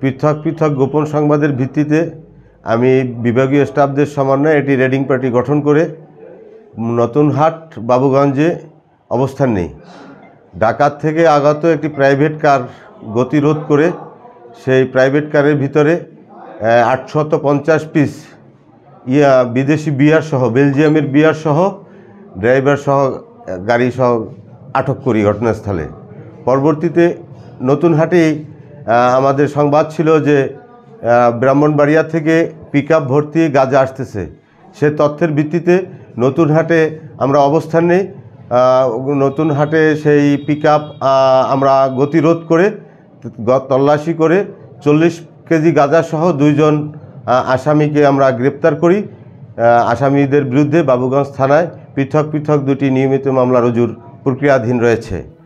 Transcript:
পৃথক পৃথক গোপন সংবাদের ভিত্তিতে আমি বিভাগীয় স্টাফদের সমন্বয়ে এটি রেডিং পার্টি গঠন করে নতুনহাট বাবুগঞ্জে অবস্থান নেই ডাকাত থেকে আগত একটি প্রাইভেট কার গতিরোধ করে সেই প্রাইভেট কারের ভিতরে আটশত পঞ্চাশ পিস ইয়া বিদেশি বিয়ার সহ বেলজিয়ামের বিয়ার সহ ড্রাইভার সহ গাড়ি সহ আটক করি ঘটনাস্থলে পরবর্তীতে হাটেই আমাদের সংবাদ ছিল যে ব্রাহ্মণবাড়িয়া থেকে পিক আপ ভর্তি গাজা আসতেছে সে তথ্যের ভিত্তিতে নতুন হাটে আমরা অবস্থান নেই নতুন হাটে সেই পিক আমরা গতিরোধ করে তল্লাশি করে চল্লিশ কেজি সহ দুইজন আসামিকে আমরা গ্রেপ্তার করি আসামিদের বিরুদ্ধে বাবুগঞ্জ থানায় পৃথক পৃথক দুটি নিয়মিত মামলা রুজুর প্রক্রিয়াধীন রয়েছে